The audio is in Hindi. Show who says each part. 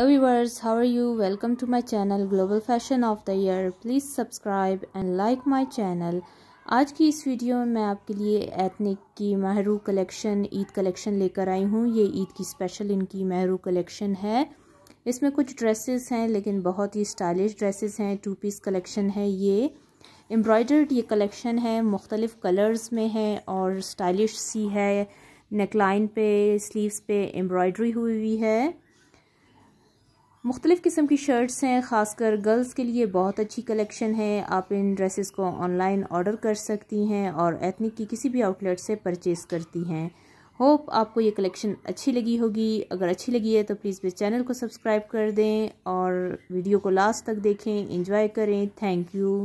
Speaker 1: Hello viewers, how are you? Welcome to my channel Global Fashion of the Year. Please subscribe and like my channel. आज की इस वीडियो में मैं आपके लिए एथनिक की महरू कलेक्शन ईद कलेक्शन लेकर आई हूँ ये ईद की स्पेशल इनकी महरू कलेक्शन है इसमें कुछ ड्रेसेस हैं लेकिन बहुत ही स्टाइलिश ड्रेसेस हैं टू पीस कलेक्शन है ये एम्ब्रॉयडर्ड ये कलेक्शन है मुख्तलिफ़ कलर्स में है और स्टाइलिश सी है नेकलाइन पे स्लीव्स पे एम्ब्रॉयडरी हुई हुई है मुख्तलिफ़ किस्म की शर्ट्स हैं ख़ासकर गर्ल्स के लिए बहुत अच्छी कलेक्शन है आप इन ड्रेसेस को ऑनलाइन ऑर्डर कर सकती हैं और एथनिक की किसी भी आउटलेट से परचेज़ करती हैं होप आपको ये कलेक्शन अच्छी लगी होगी अगर अच्छी लगी है तो प्लीज़ मेरे चैनल को सब्सक्राइब कर दें और वीडियो को लास्ट तक देखें इंजॉय करें थैंक यू